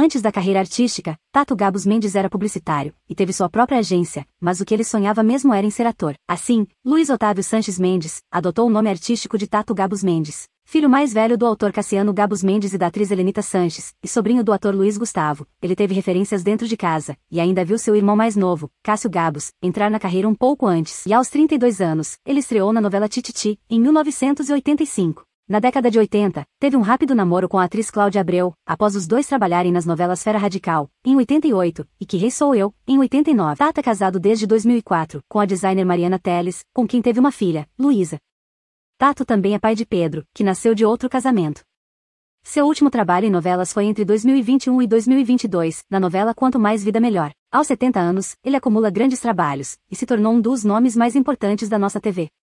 Antes da carreira artística, Tato Gabos Mendes era publicitário e teve sua própria agência, mas o que ele sonhava mesmo era em ser ator. Assim, Luiz Otávio Sanches Mendes adotou o nome artístico de Tato Gabos Mendes, filho mais velho do autor Cassiano Gabos Mendes e da atriz Helenita Sanches, e sobrinho do ator Luiz Gustavo. Ele teve referências dentro de casa e ainda viu seu irmão mais novo, Cássio Gabos, entrar na carreira um pouco antes. E aos 32 anos, ele estreou na novela Tititi, em 1985. Na década de 80, teve um rápido namoro com a atriz Cláudia Abreu, após os dois trabalharem nas novelas Fera Radical, em 88, e Que Rei Sou Eu, em 89. Tata casado desde 2004, com a designer Mariana Teles, com quem teve uma filha, Luísa. Tato também é pai de Pedro, que nasceu de outro casamento. Seu último trabalho em novelas foi entre 2021 e 2022, na novela Quanto Mais Vida Melhor. Aos 70 anos, ele acumula grandes trabalhos, e se tornou um dos nomes mais importantes da nossa TV.